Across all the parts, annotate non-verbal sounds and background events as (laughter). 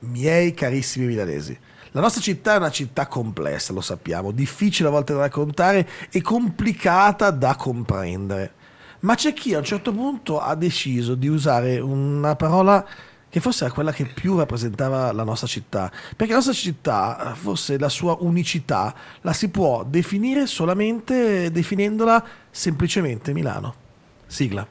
miei carissimi milanesi. La nostra città è una città complessa, lo sappiamo, difficile a volte da raccontare e complicata da comprendere. Ma c'è chi a un certo punto ha deciso di usare una parola che forse era quella che più rappresentava la nostra città, perché la nostra città, forse la sua unicità, la si può definire solamente definendola semplicemente Milano. Sigla.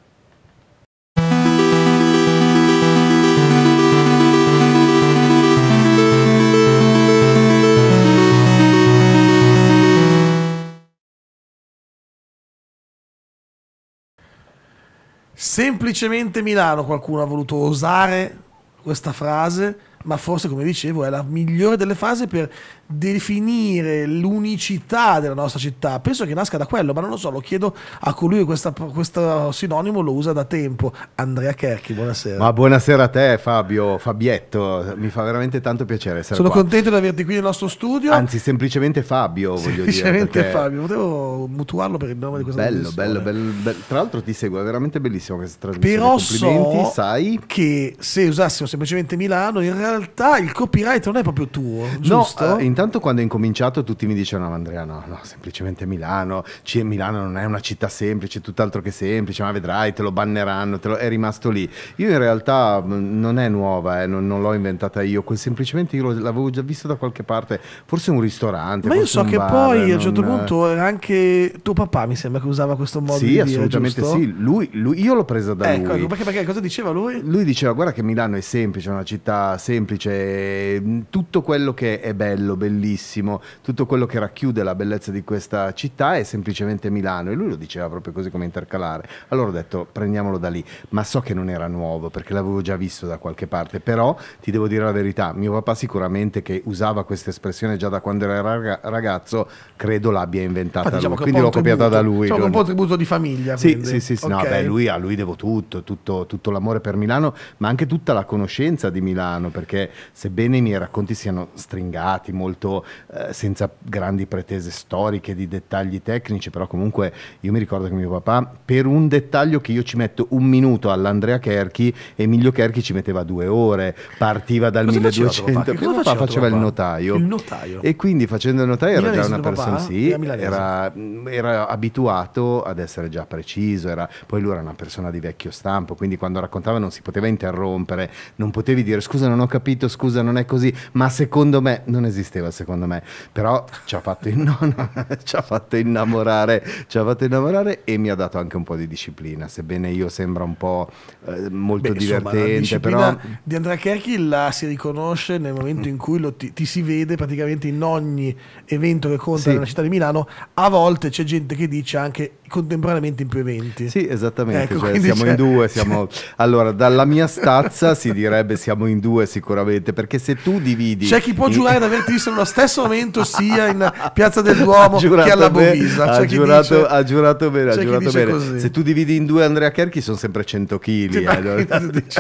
Semplicemente Milano qualcuno ha voluto osare questa frase, ma forse come dicevo è la migliore delle frasi per definire l'unicità della nostra città. Penso che nasca da quello, ma non lo so, lo chiedo a colui che questa, questo sinonimo lo usa da tempo. Andrea Kerchi buonasera. Ma buonasera a te Fabio, Fabietto, mi fa veramente tanto piacere essere Sono qua. contento di averti qui nel nostro studio. Anzi, semplicemente Fabio, voglio semplicemente dire. Semplicemente Fabio, potevo mutuarlo per il nome di questa bello, bello, bello, bello, Tra l'altro ti seguo, è veramente bellissimo questa trasmissione. Però Complimenti, so sai che se usassimo semplicemente Milano, in realtà il copyright non è proprio tuo, giusto? No, uh, eh, intanto quando è incominciato tutti mi dicevano, Andrea, no, no, semplicemente Milano, C- Milano non è una città semplice, tutt'altro che semplice, ma vedrai, te lo banneranno, te lo... è rimasto lì. Io in realtà mm, non è nuova, eh, non, non, l'ho inventata io, quel semplicemente io l'avevo già visto da qualche parte, forse un ristorante. Ma io so che bar, poi non... a un certo eh. punto anche tuo papà mi sembra che usava questo modo sì, di dire. Sì, assolutamente sì, lui, lui, io l'ho presa da ecco, lui. perché, perché cosa diceva lui? Lui diceva, guarda che Milano è semplice, è una città semplice, mm, tutto quello che è bello, bellissimo, bellissimo, tutto quello che racchiude la bellezza di questa città è semplicemente Milano e lui lo diceva proprio così come intercalare. Allora ho detto prendiamolo da lì, ma so che non era nuovo perché l'avevo già visto da qualche parte, però ti devo dire la verità, mio papà sicuramente che usava questa espressione già da quando era ragazzo, credo l'abbia inventata diciamo lui, quindi l'ho copiata da lui. Diciamo un po' tributo di famiglia. Sì, quindi. sì, sì, sì okay. no, beh, lui, a lui devo tutto, tutto, tutto l'amore per Milano, ma anche tutta la conoscenza di Milano, perché sebbene i miei racconti siano stringati, molto ambito eh, senza grandi pretese storiche di dettagli tecnici, però comunque io mi ricordo che mio papà per un dettaglio che io ci metto un minuto all'Andrea Kerchi, Emilio Kerchi ci metteva due ore, partiva dal Cosa 1200, faceva mio papà faceva il notaio. il notaio. E quindi facendo il notaio era già una persona, eh? sì, era, mm, era, abituato ad essere già preciso, era, poi lui era una persona di vecchio stampo, quindi quando raccontava non si poteva interrompere, non potevi dire scusa non ho capito, scusa non è così, ma secondo me non esisteva secondo me. Però ci ha fatto, in... (laughs) ci ha fatto innamorare, ci ha fatto innamorare e mi ha dato anche un po' di disciplina, sebbene io sembra un po' eh, molto Beh, divertente. Insomma, però... di Andrea Kerchi la si riconosce nel momento in cui ti, ti, si vede praticamente in ogni evento che conta sì. nella città di Milano. A volte c'è gente che dice anche contemporaneamente in più eventi. Sì, esattamente. Ecco, cioè, siamo in due. (laughs) Siamo... Allora, dalla mia stazza si direbbe siamo in due sicuramente, perché se tu dividi... C'è chi può in... giurare di averti visto (laughs) essere lo stesso momento sia in Piazza del Duomo che alla Bovisa. Ha, giurato, dice, ha giurato bene, ha giurato bene. Così. Se tu dividi in due Andrea Kerchi sono sempre 100 kg. Sì, eh,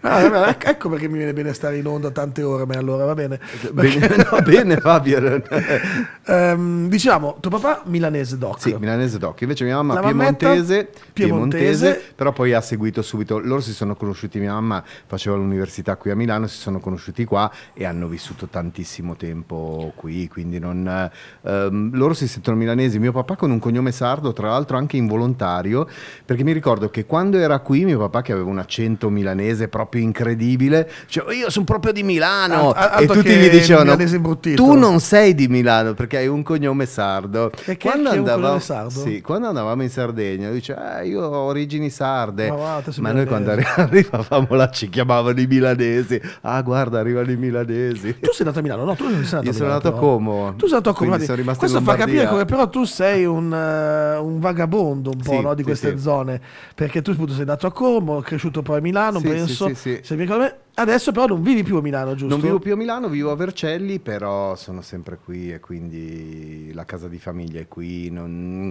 ah, (laughs) ecco perché mi viene bene stare in onda tante ore, ma allora va bene. Bene, no, bene Fabio. um, diciamo, tuo papà milanese doc. Sì, milanese doc. Invece mia mamma La piemontese. Mammetta? piemontese, piemontese, però poi ha seguito subito, loro si sono conosciuti, mia mamma faceva l'università qui a Milano, si sono conosciuti qua e hanno vissuto tantissimo tempo qui, quindi non, ehm, loro si sentono milanesi, mio papà con un cognome sardo, tra l'altro anche involontario, perché mi ricordo che quando era qui mio papà che aveva un accento milanese proprio incredibile, cioè io sono proprio di Milano a, a, e tutti gli dicevano tu non sei di Milano perché hai un cognome sardo. E che quando andavamo, sardo? Sì, quando andavamo in Sardegna dice eh, io ho origini sarde. Ma, guarda, ma noi quando (laughs) arrivavamo là ci chiamavano i milanesi. Ah, guarda, arrivano i milanesi. Tu sei andato a Milano, no? Tu non sei andato io a Milano. sono andato a Como. Tu sei andato a Como. Quindi sono Questo fa capire come però tu sei un, uh, un vagabondo un po' sì, no? di queste sì, zone. Perché tu appunto sei andato a Como, cresciuto poi a Milano, penso. Sì, sì, sì. Se mi ricordo me, Adesso però non vivi più a Milano, giusto? Non vivo più a Milano, vivo a Vercelli, però sono sempre qui e quindi la casa di famiglia è qui. Non...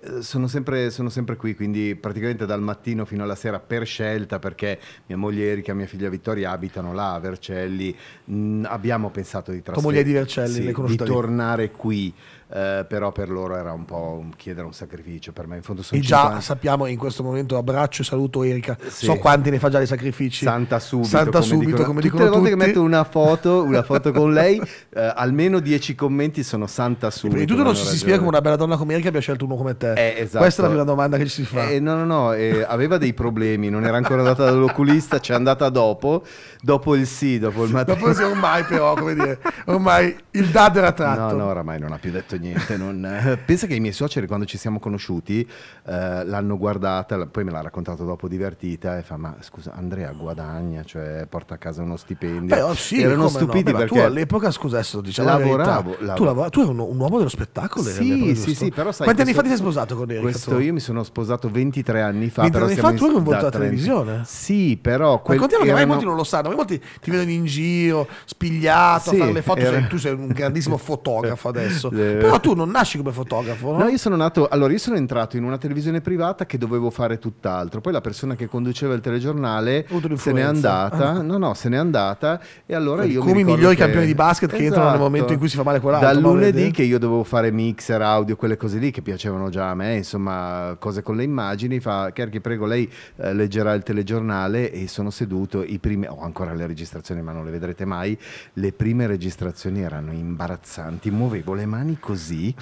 Eh, sono, sempre, sono, sempre, qui, quindi praticamente dal mattino fino alla sera per scelta, perché mia moglie Erika e mia figlia Vittoria abitano là a Vercelli. Mm, abbiamo pensato di trasferirci. di sì, Di tornare qui. Eh, però per loro era un po' un, chiedere un sacrificio, per me in fondo sono E 50. già sappiamo in questo momento, abbraccio e saluto Erika, sì. so quanti ne fa già dei sacrifici. Santa subito, Santa come subito dicono, come dicono tutte le volte tutti. che metto una foto, una foto con (laughs) lei, eh, almeno dieci commenti sono Santa subito. Prima di tutto non ci si spiega come una bella donna come Erika abbia scelto uno come te. Eh, esatto. Questa è la prima domanda che ci si fa. Eh, no, no, no, eh, aveva dei problemi, non era ancora andata dall'oculista, c'è andata dopo, dopo il sì, dopo il mattino. Dopo sì, ormai però, come dire, ormai il dad era tratto. No, no, oramai non ha più detto niente. Non... Eh, pensa che i miei suoceri quando ci siamo conosciuti eh, l'hanno guardata, poi me l'ha raccontato dopo divertita e fa ma scusa Andrea guadagna, cioè porta a casa uno stipendio. Beh, oh, sì, Erano stupidi no? Beh, perché... Tu all'epoca, scusa, adesso diciamo... Lavoravo, la Tu, lavora, tu eri un, un, uomo dello spettacolo. Sì, sì, sì, però sai... Quanti questo, anni fa ti sei sposato con Eric? Questo io mi sono sposato 23 anni fa. 23 anni fa tu hai un volto alla televisione? Sì, però... Quel... Ma che eh, erano... molti non lo sanno, molti ti vedono in giro, spigliato, sì, a fare le foto, era... tu sei un grandissimo (laughs) fotografo adesso. Le... Però ma tu non nasci come fotografo, no? no? io sono nato. Allora, io sono entrato in una televisione privata che dovevo fare tutt'altro. Poi la persona che conduceva il telegiornale se n'è andata. Ah. (laughs) No, no, se n'è andata. E allora Quindi io. Come i migliori che... campioni di basket esatto. che entrano nel esatto. momento in cui si fa male quell'altro. Dal lunedì che io dovevo fare mixer, audio, quelle cose lì che piacevano già a me, insomma, cose con le immagini. Fa Kerchi, prego, lei eh, leggerà il telegiornale e sono seduto. I primi, ho ancora le registrazioni, ma non le vedrete mai. Le prime registrazioni erano imbarazzanti. Muovevo le mani così così,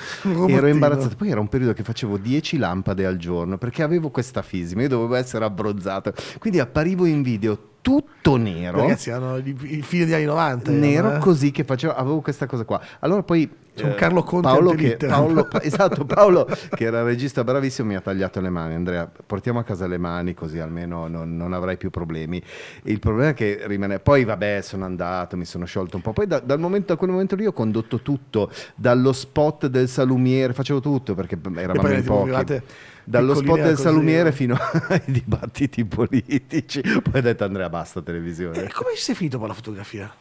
ero imbarazzato. Poi era un periodo che facevo 10 lampade al giorno perché avevo questa fisima, io dovevo essere abbronzato. Quindi apparivo in video tutto nero. Ragazzi, erano i figli degli anni 90. Nero eh? così che facevo, avevo questa cosa qua. Allora poi c'è un eh, Carlo Conte Paolo, che, Paolo, (laughs) esatto, Paolo che era regista bravissimo mi ha tagliato le mani Andrea portiamo a casa le mani così almeno non, non avrai più problemi il problema è che rimane poi vabbè sono andato mi sono sciolto un po' poi da, dal momento, quel momento lì ho condotto tutto dallo spot del salumiere facevo tutto perché eravamo in pochi arrivate dallo spot del così, salumiere eh. fino (laughs) ai dibattiti politici. Poi ha detto Andrea basta televisione. E eh, come ci sei finito con la fotografia?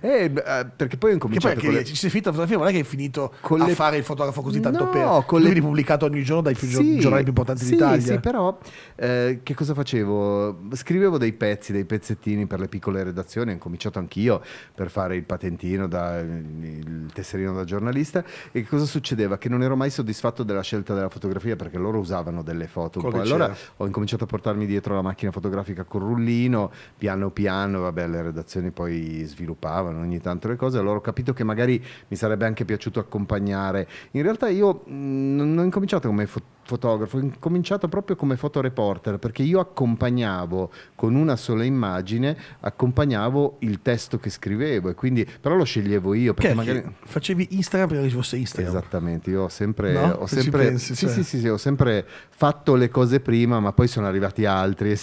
Eh, eh perché poi ho incominciato... Che poi le... ci sei finito la fotografia, non è che hai finito con a le... fare il fotografo così tanto no, per... Con le... Tu pubblicato ogni giorno dai più sì, giornali più importanti sì, d'Italia. Sì, però eh, che cosa facevo? Scrivevo dei pezzi, dei pezzettini per le piccole redazioni, ho incominciato anch'io per fare il patentino, da, il tesserino da giornalista. E che cosa succedeva? Che non ero mai soddisfatto della scelta della fotografia perché loro usavano facevano delle foto. Allora ho incominciato a portarmi dietro la macchina fotografica col rullino, piano piano, vabbè, le redazioni poi sviluppavano ogni tanto le cose, allora ho capito che magari mi sarebbe anche piaciuto accompagnare. In realtà io non ho incominciato come fotografo fotografo, ho incominciato proprio come fotoreporter perché io accompagnavo con una sola immagine, accompagnavo il testo che scrivevo e quindi però lo sceglievo io perché, perché magari facevi Instagram prima che fosse Instagram. Esattamente, io ho sempre, no? ho, sempre pensi, sì, cioè. sì, sì, ho sempre fatto le cose prima, ma poi sono arrivati altri. (laughs) io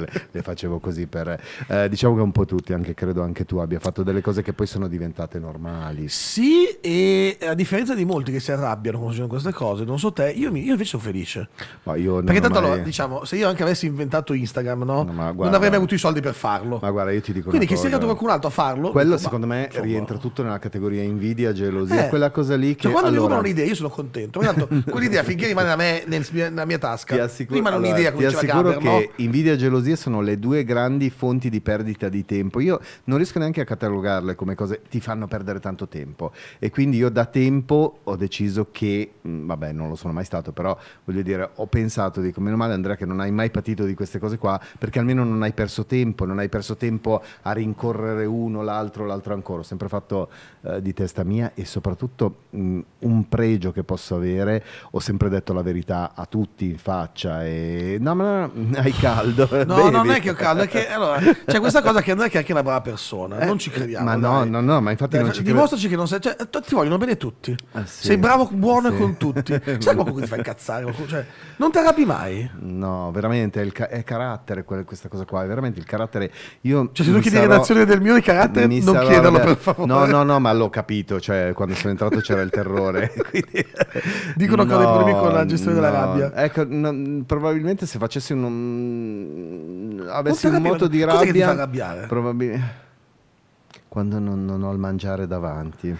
le, le, facevo così per... Eh, diciamo che un po' tutti, anche, credo anche tu abbia fatto delle cose che poi sono diventate normali. Sì, e a differenza di molti che si arrabbiano quando sono queste cose, non so te, io, mi, io invece sono felice. Ma io Perché tanto mai... allora, diciamo, se io anche avessi inventato Instagram, no? no guarda, non avrei mai avuto i soldi per farlo. Ma guarda, io ti dico... Quindi che cosa, sia arrivato qualcun altro a farlo... Quello dico, secondo ma, me insomma, rientra tutto nella categoria invidia, gelosia, eh, quella cosa lì cioè, che... Cioè, quando allora... mi rubano un'idea io sono contento, ma tanto (laughs) quell'idea finché rimane la nella me nel, nella mia tasca. Ti assicuro, Prima non allora, idea ti assicuro Gaber, che no? invidia e gelosia sono le due grandi fonti di perdita di tempo. Io non riesco neanche a catalogarle come cose ti fanno perdere tanto tempo. E quindi io da tempo ho deciso che, mm, vabbè, non lo sono mai stato, però voglio dire, ho pensato, dico, meno male Andrea che non hai mai patito di queste cose qua, perché almeno non hai perso tempo, non hai perso tempo a rincorrere uno, l'altro, l'altro ancora. Ho sempre fatto eh, di testa mia e soprattutto mh, mm, un pregio che posso avere, ho sempre detto la verità verità a tutti in faccia e no, ma no (laughs) hai caldo. no, bevi. non è che ho caldo, è che allora, c'è questa cosa che non è che anche una brava persona, eh, non ci crediamo. Ma no, dai. no, no, ma infatti dai, non ci Dimostraci che non sei, cioè, ti vogliono bene tutti. Ah, sì. Sei bravo, buono sì. con tutti. (laughs) Sai qualcuno che ti fa incazzare, cioè, non ti arrabbi mai. No, veramente è, ca è carattere questa cosa qua, è veramente il carattere. Io cioè, se tu chiedi sarò... redazione del mio carattere, mi non sarò... chiederlo per favore. No, no, no, ma l'ho capito, cioè quando sono entrato c'era il terrore. (laughs) Quindi... Dicono no, che ho dei con la gestione storia no, della rabbia. Ecco, no, probabilmente se facessi un. avessi un moto di rabbia. Cosa che ti fa arrabbiare? Probabilmente quando non, non, ho il mangiare davanti.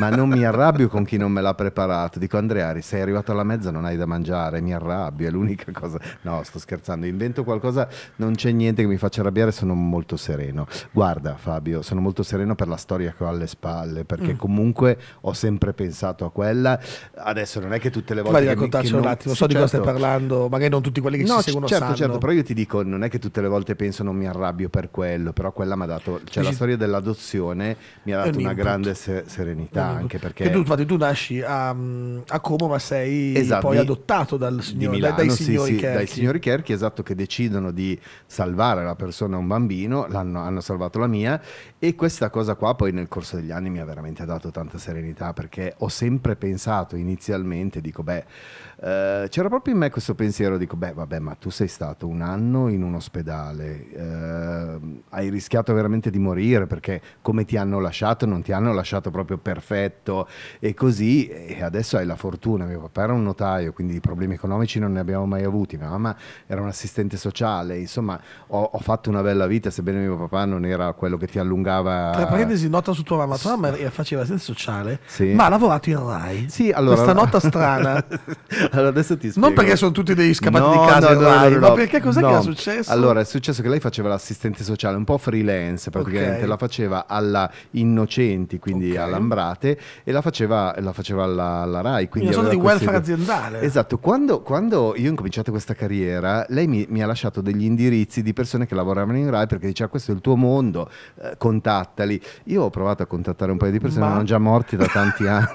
Ma non mi arrabbio con chi non me l'ha preparato. Dico Andreari, sei arrivato alla mezza, non hai da mangiare, mi arrabbio, è l'unica (laughs) cosa. No, sto scherzando, invento qualcosa, non c'è niente che mi faccia arrabbiare, sono molto sereno. Guarda Fabio, sono molto sereno per la storia che ho alle spalle, perché mm. comunque ho sempre pensato a quella. Adesso non è che tutte le volte... Vai a raccontarci un non... attimo, so certo. di cosa stai parlando, magari non tutti quelli che no, ci seguono certo, certo sanno. Certo, certo, però io ti dico, non è che tutte le volte penso non mi arrabbio per quello, però quella mi ha dato... Cioè la storia dell'addosso adozione mi ha dato un una input. grande se- serenità. Anche perché che tu, infatti, tu nasci a, a Como, ma sei esatto, poi di, adottato dal signor, Milano, dai, dai, sì, signori sì, dai, signori Cherchi. esatto, che decidono di salvare la persona, un bambino, hanno salvato la mia e questa cosa qua poi nel corso degli anni mi ha veramente dato tanta serenità perché ho sempre pensato inizialmente, dico beh, eh, c'era proprio in me questo pensiero, dico beh vabbè ma tu sei stato un anno in un ospedale, eh, hai rischiato veramente di morire perché come ti hanno lasciato, non ti hanno lasciato proprio perfetto e così e adesso hai la fortuna, mio papà era un notaio, quindi di problemi economici non ne abbiamo mai avuti, mia mamma era un assistente sociale, insomma ho, ho fatto una bella vita, sebbene mio papà non era quello che ti allungava... Tra parentesi, nota su tua mamma, tua mamma faceva assistente sociale, sì. ma ha lavorato in RAI. Sì, allora... Questa nota strana. (laughs) allora adesso ti spiego. Non perché sono tutti degli scappati no, di casa no, no, RAI, ma perché cos'è che è successo? Allora è successo che lei faceva l'assistente sociale, un po' freelance, praticamente okay. la faceva alla Innocenti, quindi okay. all'Ambrate, e la faceva, la faceva alla, alla, RAI. Quindi una sorta di welfare aziendale. Esatto, quando, quando, io ho incominciato questa carriera, lei mi, mi, ha lasciato degli indirizzi di persone che lavoravano in RAI perché diceva questo è il tuo mondo, eh, contattali. Io ho provato a contattare un paio di persone, ma... erano già morti da tanti (laughs) anni.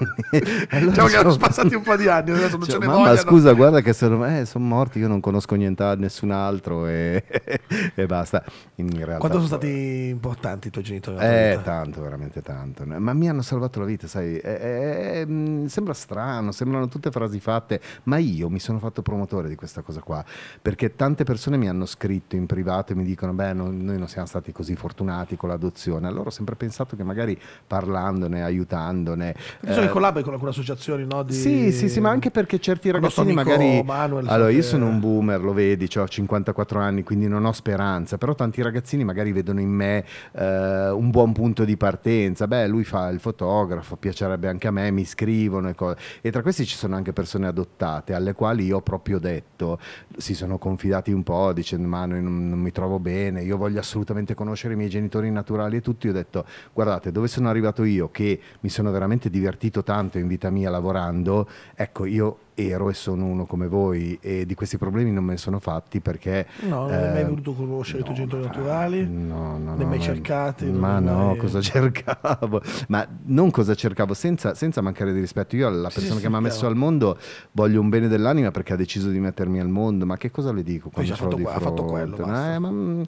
allora diciamo sono... che sono passati un po' di anni, adesso non cioè, ce ne mamma, vogliono. scusa, guarda che sono, eh, sono morti, io non conosco niente, nessun altro e, (laughs) e basta. In realtà, Quando sono stati importanti i tuoi genitori? Eh, eh, tanto, veramente tanto. Ma mi hanno salvato la vita, sai. Eh, eh, sembra strano, sembrano tutte frasi fatte, ma io mi sono fatto promotore di questa cosa qua, perché tante persone mi hanno scritto in privato e mi dicono, beh, no, noi non siamo stati così fortunati con l'adozione. Allora ho sempre pensato che magari parlandone, aiutandone... Perché eh, sono collabori con alcune associazioni, no? Di... Sì, sì, sì, ma anche perché certi ragazzini magari... Manuel, allora, io sono un boomer, lo vedi, cioè ho 54 anni, quindi non ho speranza, però tanti ragazzini magari vedono in me eh, un buon un punto di partenza, beh lui fa il fotografo, piacerebbe anche a me, mi scrivono e cose. E tra questi ci sono anche persone adottate alle quali io ho proprio detto, si sono confidati un po' dicendo ma non, non mi trovo bene, io voglio assolutamente conoscere i miei genitori naturali e tutti, ho detto guardate dove sono arrivato io che mi sono veramente divertito tanto in vita mia lavorando, ecco io ero e sono uno come voi e di questi problemi non me ne sono fatti perché... No, non hai eh, mai voluto conoscere no, i tuoi genitori naturali? No, no. Ne hai mai cercati? Ma no, mai... cosa (laughs) cercavo? Ma non cosa cercavo, senza, senza mancare di rispetto. Io alla persona sì, che sì, mi ha messo al mondo voglio un bene dell'anima perché ha deciso di mettermi al mondo, ma che cosa le dico quando ce l'ho di Ha fatto quello, eh, ma, mm,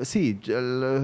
sì,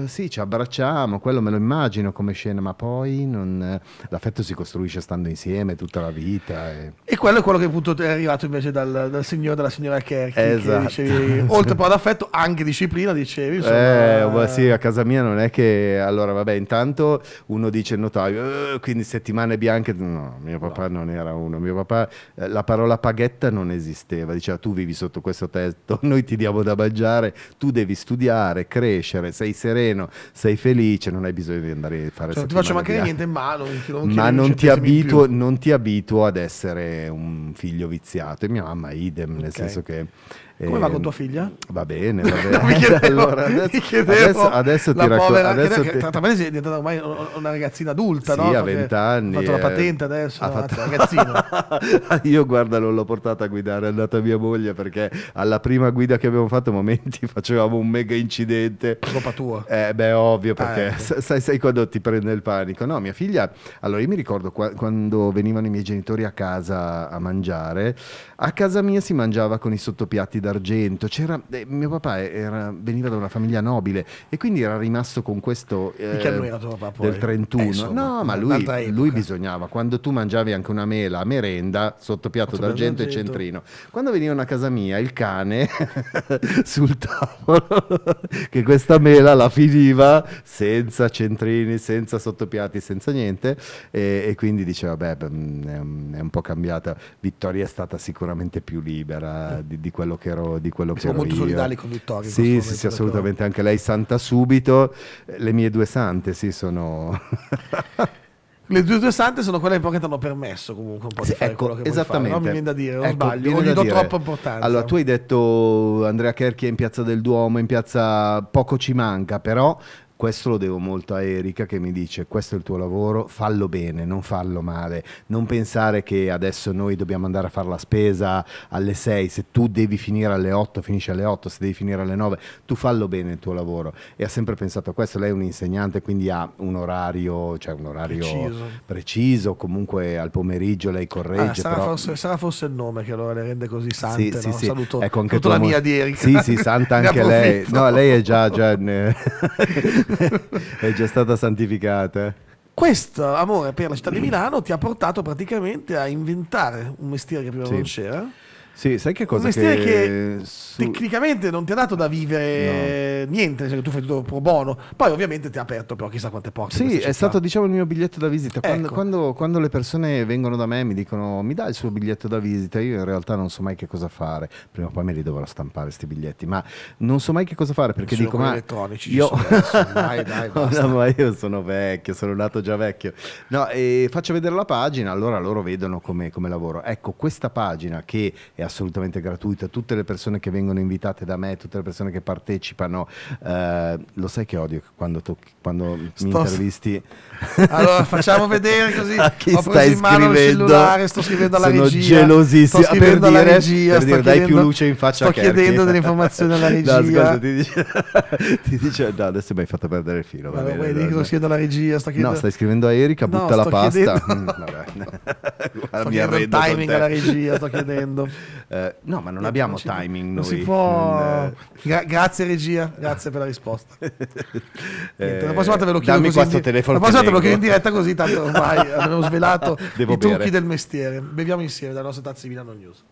sì, ci abbracciamo, quello me lo immagino come scena, ma poi non... Eh, l'affetto si costruisce stando insieme tutta la vita. E, e quello è quello che appunto tutto è arrivato invece dal, dal signore dalla signora Kerky esatto. dicevi, oltre poi ad affetto anche disciplina dicevi insomma... Eh, eh, sì a casa mia non è che allora vabbè intanto uno dice il notaio eh, quindi settimane bianche no mio papà no. non era uno mio papà eh, la parola paghetta non esisteva diceva tu vivi sotto questo tetto (laughs) noi ti diamo da mangiare tu devi studiare crescere sei sereno sei felice non hai bisogno di andare a fare cioè, non ti faccio mancare niente in mano non ma non ti, abituo, non ti abituo ad essere un figlio figlio viziato e mia mamma idem, okay. nel senso che come eh, va con ehm, tua figlia? Va bene, va (laughs) bene. mi chiedevo, allora, adesso, mi adesso, adesso ti racconto. Adesso che, ti... Tra parentesi è diventata ormai una ragazzina adulta, sì, no? a vent'anni. Ha fatto la eh, patente adesso, ha no, fatto... Cioè, ragazzino. (laughs) Io guarda, non l'ho portata a guidare, è andata mia moglie perché alla prima guida che abbiamo fatto, momenti, (laughs) facevamo un mega incidente. Colpa tua. Eh beh, ovvio, ah, perché ah, ecco. sai, sai quando ti prende il panico. No, mia figlia, allora io mi ricordo qua, quando venivano i miei genitori a casa a mangiare, a casa mia si mangiava con i sottopiatti da d'argento. Eh, mio papà era, veniva da una famiglia nobile e quindi era rimasto con questo eh, papà, del 31. Eh, insomma, no, ma lui, lui, bisognava. Quando tu mangiavi anche una mela a merenda, sotto piatto d'argento e centrino. Quando venivano a casa mia, il cane (laughs) sul tavolo, che questa mela la finiva senza centrini, senza sottopiatti, senza niente. E, e quindi diceva, beh, mm, è un po' cambiata. Vittoria è stata sicuramente più libera di, di quello che ero chiaro di quello mi che ero molto io. solidali con Vittorio. Sì, sì, sì, assolutamente. Anche lei santa subito. Le mie due sante, sì, sono... le due due sante sono quelle che ti hanno permesso comunque un po' sì, di fare ecco, esattamente. Non mi viene da dire, non ecco, sbaglio, o gli do troppa importanza. Allora, tu hai detto Andrea Cherchi è in Piazza del Duomo, in Piazza poco ci manca, però questo lo devo molto a Erika che mi dice questo è il tuo lavoro, fallo bene, non fallo male, non pensare che adesso noi dobbiamo andare a fare la spesa alle 6, se tu devi finire alle 8, finisci alle 8, se devi finire alle 9, tu fallo bene il tuo lavoro. E ha sempre pensato a questo, lei è un insegnante quindi ha un orario, cioè un orario preciso, preciso comunque al pomeriggio lei corregge. Ah, sarà, però... forse, sarà, forse, il nome che allora le rende così sante, sì, no? sì, saluto, ecco, saluto la mia di Erika. Sì, sì, santa (laughs) anche lei. No, lei è già... già (laughs) (laughs) (laughs) è già stata santificata. Questo amore per la città di Milano ti ha portato praticamente a inventare un mestiere che prima sì. non c'era. Sì, sai che cosa? Un mestiere che, che su... tecnicamente non ti ha dato da vivere no. niente, cioè tu fai tutto pro bono. Poi ovviamente ti ha aperto però chissà quante porte. Sì, è stato diciamo il mio biglietto da visita. Ecco. Quando, quando, quando, le persone vengono da me e mi dicono mi dai il suo biglietto da visita, io in realtà non so mai che cosa fare. Prima o poi me li dovrò stampare questi biglietti, ma non so mai che cosa fare perché dico ma... elettronici io... (laughs) dai, dai, basta. No, ma io sono vecchio, sono nato già vecchio. No, e faccio vedere la pagina, allora loro vedono come, come lavoro. Ecco, questa pagina che È è assolutamente gratuita. Tutte le persone che vengono invitate da me, tutte le persone che partecipano, eh, lo sai che odio quando, tocchi, quando sto mi intervisti. Allora facciamo vedere così. (laughs) A chi Ho stai scrivendo? Cellulare, sto scrivendo alla Sono regia. gelosissimo. Sto scrivendo per alla dire, regia. Per dire, dai più luce in faccia sto a chiedendo delle informazioni alla (laughs) regia. No, ascolta, ti dice, (laughs) ti dice no, adesso mi hai fatto perdere il filo. Va bene, vai, sto alla regia. Sto chiedendo... No, stai scrivendo a Erika, butta no, la pasta. Chiedendo... Guarda, mm, sto mi arrendo il timing alla regia, sto chiedendo. Eh, no, ma non eh, abbiamo non timing non noi. si può... Mm, eh. Gra grazie regia, grazie per la risposta. (laughs) Niente, la eh, prossima volta ve lo chiedo dammi così. telefono. La prossima volta ve lo chiedo in diretta così, tanto ormai (laughs) abbiamo svelato Devo i trucchi bere. del mestiere. Beviamo insieme dalla nostra tazza di Milano News.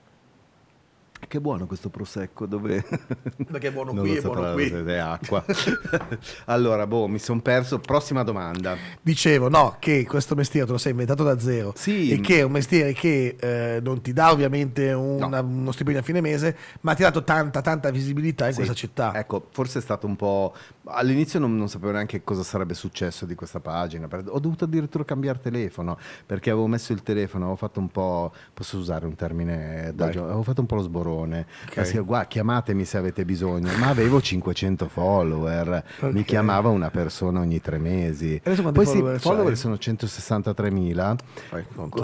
Eh, che buono questo prosecco dove... Eh, perché è buono (laughs) qui, è buono qui. È acqua. (laughs) (laughs) allora, boh, mi sono perso. Prossima domanda. Dicevo, no, che questo mestiere te lo sei inventato da zero. Sì. E che è un mestiere che eh, non ti dà ovviamente una, no. uno stipendio a fine mese, ma ti ha dato tanta, tanta visibilità in sì. questa città. Ecco, forse è stato un po'... All'inizio non, non, sapevo neanche cosa sarebbe successo di questa pagina. Ho dovuto addirittura cambiare telefono, perché avevo messo il telefono, avevo fatto un po'... Posso usare un termine? Avevo fatto un po' lo sborro cialtrone. Okay. Qua, chiamatemi se avete bisogno. Ma avevo 500 (laughs) follower, okay. mi chiamava una persona ogni tre mesi. Poi follower, sì, follower sono 163.000,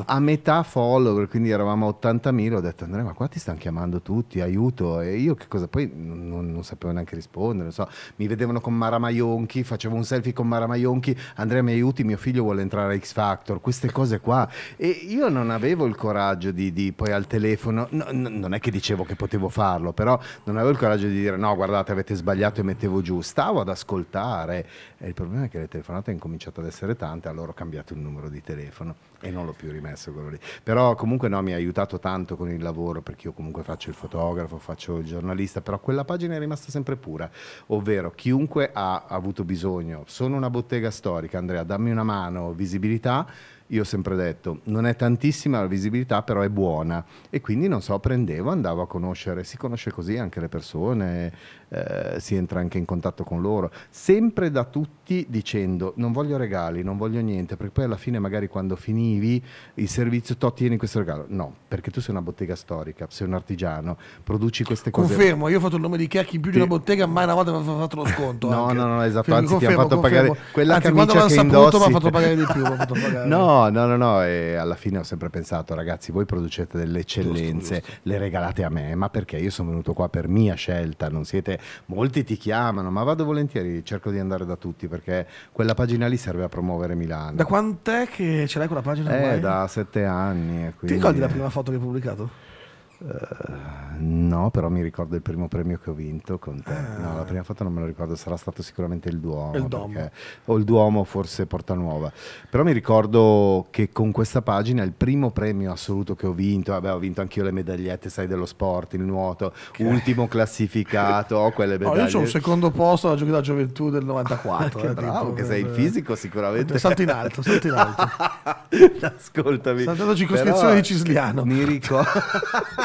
a metà follower, quindi eravamo a 80.000. Ho detto Andrea, ma qua ti stanno chiamando tutti, aiuto. E io che cosa? Poi non, non sapevo neanche rispondere. non So. Mi vedevano con Mara Maionchi, facevo un selfie con Mara Maionchi, Andrea mi aiuti, mio figlio vuole entrare a X Factor, queste cose qua. E io non avevo il coraggio di, di poi al telefono, no, no, non è che dicevo sapevo che potevo farlo, però non avevo il coraggio di dire no, guardate, avete sbagliato e mettevo giù. Stavo ad ascoltare e il problema è che le telefonate hanno cominciato ad essere tante, allora ho cambiato il numero di telefono e non l'ho più rimesso quello lì. Però comunque no, mi ha aiutato tanto con il lavoro perché io comunque faccio il fotografo, faccio il giornalista, però quella pagina è rimasta sempre pura, ovvero chiunque ha avuto bisogno, sono una bottega storica, Andrea, dammi una mano, visibilità io ho sempre detto, non è tantissima la visibilità, però è buona. E quindi, non so, prendevo, andavo a conoscere, si conosce così anche le persone, eh, si entra anche in contatto con loro, sempre da tutti dicendo non voglio regali, non voglio niente, perché poi alla fine magari quando finivi il servizio, tu tieni questo regalo. No, perché tu sei una bottega storica, sei un artigiano, produci queste cose. Confermo, io ho fatto il nome di Chiacchi più di una bottega, mai una volta mi ha fatto lo sconto. (laughs) no, anche. no, no, esatto, anzi confermo, ti ha fatto confermo. pagare quella anzi, camicia quando che indossi. mi ha fatto pagare di più. (laughs) Pagare. no, no, no, no, e alla fine ho sempre pensato, ragazzi, voi producete delle eccellenze, giusto, giusto. le regalate a me, ma perché io sono venuto qua per mia scelta, non siete molti ti chiamano, ma vado volentieri, cerco di andare da tutti perché quella pagina lì serve a promuovere Milano. Da quant'è che ce l'hai quella pagina? Eh, ormai? da sette anni. Quindi... Ti ricordi la prima foto che hai pubblicato? Eh, no, però mi ricordo il primo premio che ho vinto con te. Ah. No, la prima foto non me lo ricordo, sarà stato sicuramente il Duomo. Il perché, o il Duomo, forse Porta Nuova. Però mi ricordo che con questa pagina il primo premio assoluto che ho vinto, vabbè, ho vinto io le medagliette, sai, dello sport, il nuoto, che... ultimo classificato, ho quelle oh, medaglie. No, io ho un secondo posto alla giocata gioventù del 94. (laughs) Ah, che eh, bravo, tipo, che sei il fisico sicuramente. Salto in alto, salto in alto. (laughs) Ascoltami. Saltato circoscrizione però, di Cisliano. Mi ricordo. (laughs)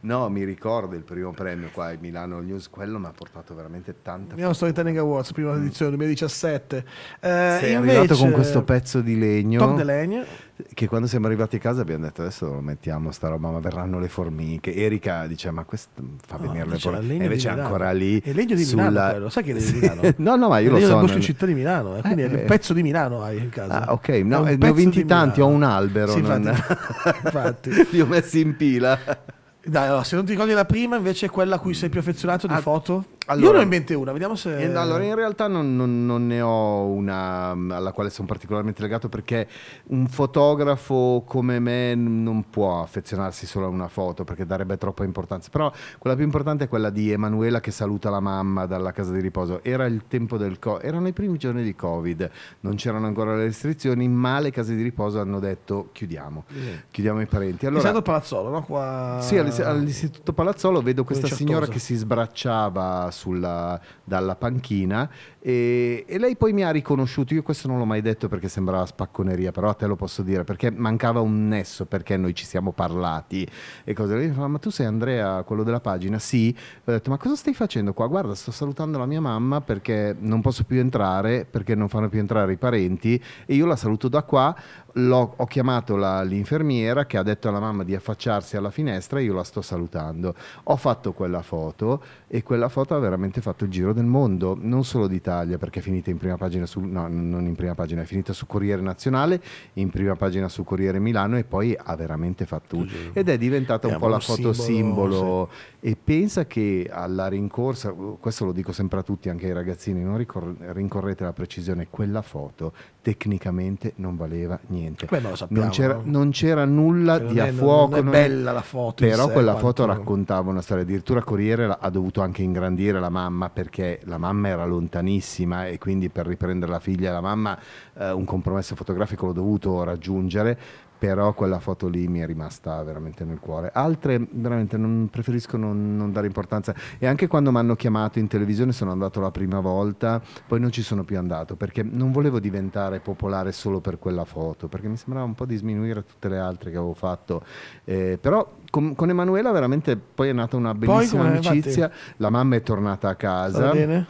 No, mi ricordo il primo premio qua ai Milano News, quello mi ha portato veramente tanta... Milano Storytelling Awards, prima mm. edizione 2017. Eh, Sei invece, arrivato con questo pezzo di legno. Top de legno. Che quando siamo arrivati a casa abbiamo detto adesso lo mettiamo sta roba, ma verranno le formiche. Erika dice ma questo fa no, venire le formiche. E invece è ancora lì. È legno di Milano quello, sai che è legno di (laughs) Milano? no, no, ma io è lo so. Io nel... città di Milano, eh, quindi eh, è il eh, eh. pezzo di Milano hai in casa. Ah, ok, no, eh, ne ho vinti tanti, ho un albero. Sì, non... infatti. (laughs) (laughs) infatti. li ho messi in pila. Dai, allora, se non ti ricordi la prima, invece quella a cui sei più affezionato di ah, foto? Allora, Io ne ho in mente una, vediamo se... In, allora, in realtà non, non, non, ne ho una mm, alla quale sono particolarmente legato perché un fotografo come me non può affezionarsi solo a una foto perché darebbe troppa importanza. Però quella più importante è quella di Emanuela che saluta la mamma dalla casa di riposo. Era il tempo del... Co- erano i primi giorni di Covid, non c'erano ancora le restrizioni, ma le case di riposo hanno detto chiudiamo, sì. chiudiamo i parenti. Allora, è Palazzolo, no? Qua... Sì, all'Istituto Palazzolo vedo questa signora che si sbracciava sulla, dalla panchina e, e, lei poi mi ha riconosciuto, io questo non l'ho mai detto perché sembrava spacconeria, però a te lo posso dire, perché mancava un nesso, perché noi ci siamo parlati e cose. Lei mi fa, ma tu sei Andrea, quello della pagina? Sì. Ho detto, ma cosa stai facendo qua? Guarda, sto salutando la mia mamma perché non posso più entrare, perché non fanno più entrare i parenti e io la saluto da qua, ho chiamato la, l'infermiera che ha detto alla mamma di affacciarsi alla finestra e io la sto salutando. Ho fatto quella foto e quella foto ha veramente fatto il giro del mondo, non solo d'Italia Italia perché è finita in prima pagina su, no, non in prima pagina, è finita su Corriere Nazionale, in prima pagina su Corriere Milano e poi ha veramente fatto un... ed è diventata un po' la foto simbolo, sì. e pensa che alla rincorsa, questo lo dico sempre a tutti, anche ai ragazzini, non rincorrete la precisione, quella foto tecnicamente non valeva niente. Beh, sappiamo, non, c'era, no? nulla cioè, di a fuoco. Non è bella la foto. Però sé, quella foto raccontava una storia, addirittura Corriere ha dovuto anche ingrandire la mamma perché la mamma era lontanissima giovanissima e quindi per riprendere la figlia e la mamma eh, un compromesso fotografico l'ho dovuto raggiungere, però quella foto lì mi è rimasta veramente nel cuore. Altre veramente non, preferisco non, non dare importanza e anche quando mi hanno chiamato in televisione sono andato la prima volta, poi non ci sono più andato perché non volevo diventare popolare solo per quella foto, perché mi sembrava un po' di sminuire tutte le altre che avevo fatto, eh, però con, con, Emanuela veramente poi è nata una bellissima poi, amicizia, infatti, la mamma è tornata a casa. Va bene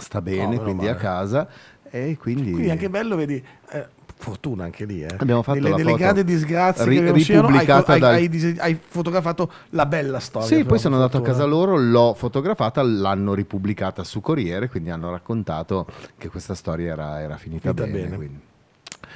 sta bene, no, quindi male. a casa. E quindi... quindi anche bello, vedi, eh, fortuna anche lì. Eh. Abbiamo fatto Nelle delicate disgrazie ri- che ripubblicata hai, dal... hai, hai, hai, fotografato la bella storia. Sì, poi sono andato a casa loro, l'ho fotografata, l'hanno ripubblicata su Corriere, quindi hanno raccontato che questa storia era, era finita Vita bene. bene.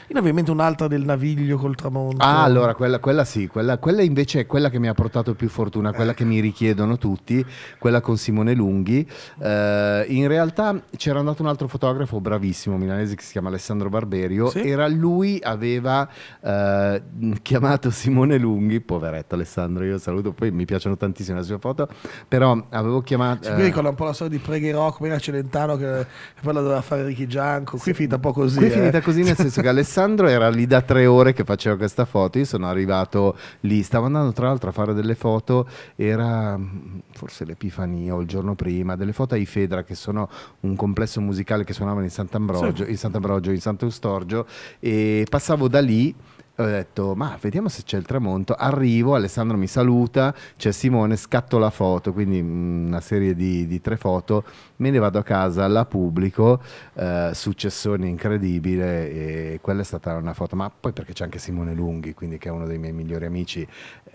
In ovviamente un'altra del naviglio col tramonto. Ah, allora quella, quella sì, quella, quella, invece è quella che mi ha portato più fortuna, quella eh. che mi richiedono tutti, quella con Simone Lunghi. Eh, in realtà c'era andato un altro fotografo bravissimo milanese che si chiama Alessandro Barberio. Sì? Era lui, aveva eh, chiamato Simone Lunghi, poveretto Alessandro, io saluto, poi mi piacciono tantissimo le sue foto, però avevo chiamato... Sì, eh, ricorda un po' la storia di Rock, come era Celentano che, che poi la doveva fare Ricky Gianco, qui sì. finita un po' così. Qui è finita eh. così nel senso che (laughs) Alessandro era lì da tre ore che faceva questa foto, io sono arrivato lì, stavo andando tra l'altro a fare delle foto, era mm, forse l'Epifania o il giorno prima, delle foto ai Fedra che sono un complesso musicale che suonavano in Sant'Ambrogio, sì. in Sant'Ambrogio, in Sant'Eustorgio e passavo da lì ho detto ma vediamo se c'è il tramonto arrivo Alessandro mi saluta c'è Simone scatto la foto quindi mm, una serie di, di, tre foto me ne vado a casa la pubblico eh, successione incredibile e quella è stata una foto ma poi perché c'è anche Simone Lunghi quindi che è uno dei miei migliori amici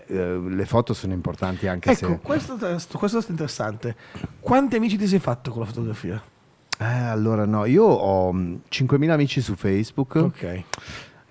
eh, le foto sono importanti anche ecco, se ecco questo, questo è stato interessante quanti amici ti sei fatto con la fotografia? Eh, allora no, io ho 5.000 mm, amici su Facebook. Ok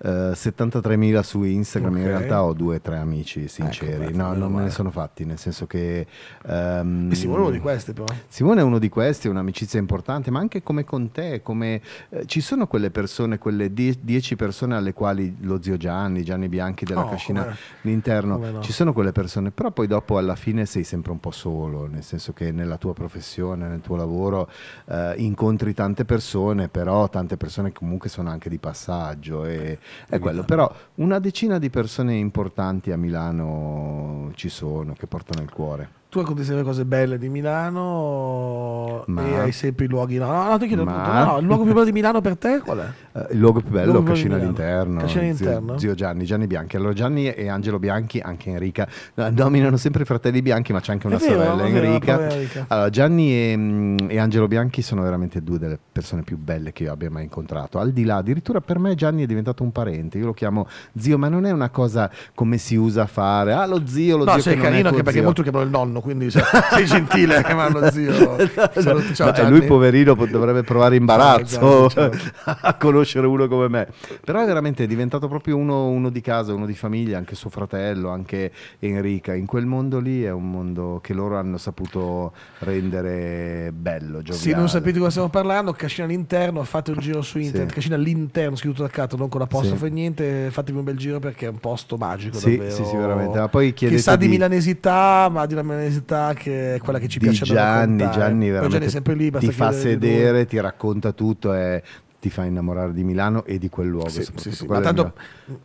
uh, eh, 73.000 su Instagram, okay. in realtà ho due o tre amici sinceri, ecco, no, non me ne sono fatti, nel senso che... Um, Simone è uno di questi però. Simone è uno di questi, è un'amicizia importante, ma anche come con te, come, eh, ci sono quelle persone, quelle 10 persone alle quali lo zio Gianni, Gianni Bianchi della oh, cascina l'interno, no. ci sono quelle persone, però poi dopo alla fine sei sempre un po' solo, nel senso che nella tua professione, nel tuo lavoro eh, incontri tante persone, però tante persone comunque sono anche di passaggio e è quello, però una decina di persone importanti a Milano ci sono che portano il cuore tu hai contestato le cose belle di Milano ma, e hai sempre i luoghi. No, no, no ti chiedo ma, appunto, no, il luogo più bello di Milano per te qual è? Uh, il luogo più bello, è Cascina all'interno. Cascina all'interno. Zio, zio, Gianni, Gianni Bianchi. Allora Gianni e Angelo Bianchi, anche Enrica, dominano sempre i fratelli Bianchi, ma c'è anche una vero, sorella, vero, Enrica. Allora, Gianni e, mm, e, Angelo Bianchi sono veramente due delle persone più belle che io abbia mai incontrato. Al di là, addirittura per me Gianni è diventato un parente. Io lo chiamo zio, ma non è una cosa come si usa a fare. Ah, lo zio, lo no, zio. No, sei carino anche perché zio. molto chiamano il nonno anno, quindi cioè, sei gentile (laughs) a chiamarlo zio. Esatto. Cioè, Ciao, Beh, lui poverino dovrebbe provare imbarazzo esatto, (laughs) esatto. a conoscere uno come me. Però è veramente diventato proprio uno, uno, di casa, uno di famiglia, anche suo fratello, anche Enrica. In quel mondo lì è un mondo che loro hanno saputo rendere bello, gioviale. Se non sapete di cosa stiamo parlando, Cascina all'interno, fate un giro su internet, sì. Cascina all'interno, scritto da cato, non con apostrofo sì. fa niente, Fatemi un bel giro perché è un posto magico sì, davvero. Sì, sì, veramente. Ma poi chiedete che di, di milanesità, ma di una milanesità curiosità che è quella che ci piace di Gianni, Gianni, Gianni è sempre lì, ti fa sedere, ti racconta tutto, è ti fa innamorare di Milano e di quel luogo. Sì, sì, sì. Ma tanto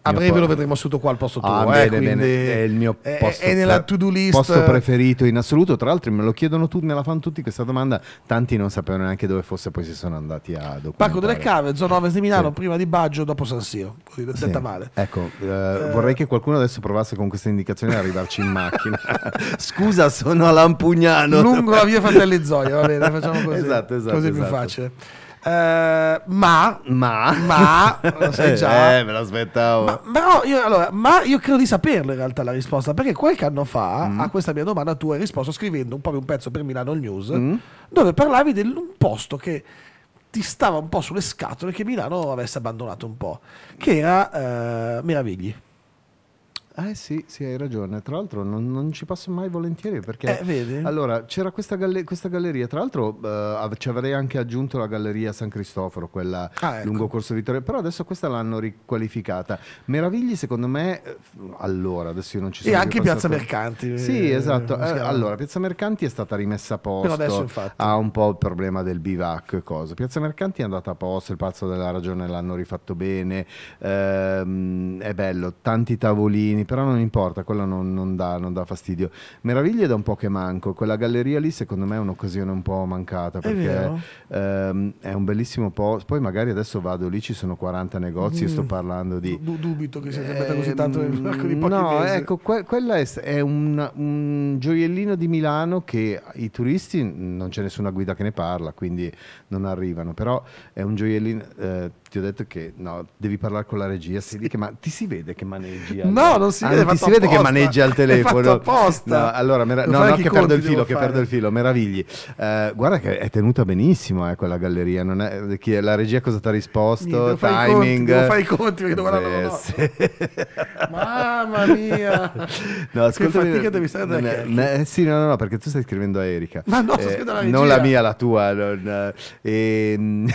a breve lo vedremo sotto qua al posto tuo. Ah, eh, bene, bene. È il mio posto, è, nella to-do list. posto preferito in assoluto. Tra l'altro me lo chiedono tutti, me la fanno tutti questa domanda. Tanti non sapevano neanche dove fosse, poi si sono andati a documentare. Parco delle Cave, zona ovest di Milano, prima di Baggio, dopo San Sio. Detta male. Ecco, eh, eh. vorrei che qualcuno adesso provasse con questa indicazione ad arrivarci in macchina. (laughs) Scusa, sono a Lampugnano. Lungo la via Fratelli Zoia, va bene, facciamo così. Esatto, esatto. Così è esatto. più facile. Eh, ma, ma, ma, lo sai già. (laughs) eh, me l'aspettavo. Ma, però io, allora, ma io credo di saperlo in realtà la risposta, perché qualche anno fa mm. a questa mia domanda tu hai risposto scrivendo un proprio un pezzo per Milano News, mm. dove parlavi di un posto che ti stava un po' sulle scatole che Milano avesse abbandonato un po', che era eh, Meravigli. Eh sì, sì, hai ragione. Tra l'altro non, non ci passo mai volentieri perché... Eh, vedi? Allora, c'era questa, galle- questa galleria, tra l'altro eh, ci avrei anche aggiunto la galleria San Cristoforo, quella ah, ecco. lungo Corso Vittorio, però adesso questa l'hanno riqualificata. Meravigli secondo me... Eh, allora, adesso io non ci sono... E anche Piazza Mercanti. Sì, eh, esatto. Eh, allora, Piazza Mercanti è stata rimessa a posto. Però adesso infatti... Ha un po' il problema del bivac, cosa. Piazza Mercanti è andata a posto, il Palazzo della Ragione l'hanno rifatto bene, ehm, è bello, tanti tavolini però non importa, quello non, non, dà, non dà, fastidio. Meraviglie da un po' che manco, quella galleria lì secondo me è un'occasione un po' mancata perché è, ehm, è un bellissimo posto, poi magari adesso vado lì, ci sono 40 negozi, mm. io sto parlando di... Du dubito che sia andata eh, così tanto ehm, di in No, mesi. ecco, que quella è, è un, un, gioiellino di Milano che i turisti, non c'è nessuna guida che ne parla, quindi non arrivano, però è un gioiellino... Eh, ti ho detto che no, devi parlare con la regia, si dice, ma ti si vede che maneggia? No, non si ah, vede, ah, ti si vede che maneggia al telefono. apposta. No, allora, mera... no, no che perdo il filo, che perdo il filo, meravigli. Eh, guarda che è tenuta benissimo eh, quella galleria, non è... Eh, chi è... la regia cosa ti ha risposto, Niente, timing. Devo fare i conti, perché devo guardare eh, sì, (laughs) Mamma mia. No, ascolta, che fatica devi stare da ne, Sì, no, no, no, perché tu stai scrivendo a Erika. Ma no, sto eh, scrivendo alla regia. Non la mia, la tua. Non, eh, ehm,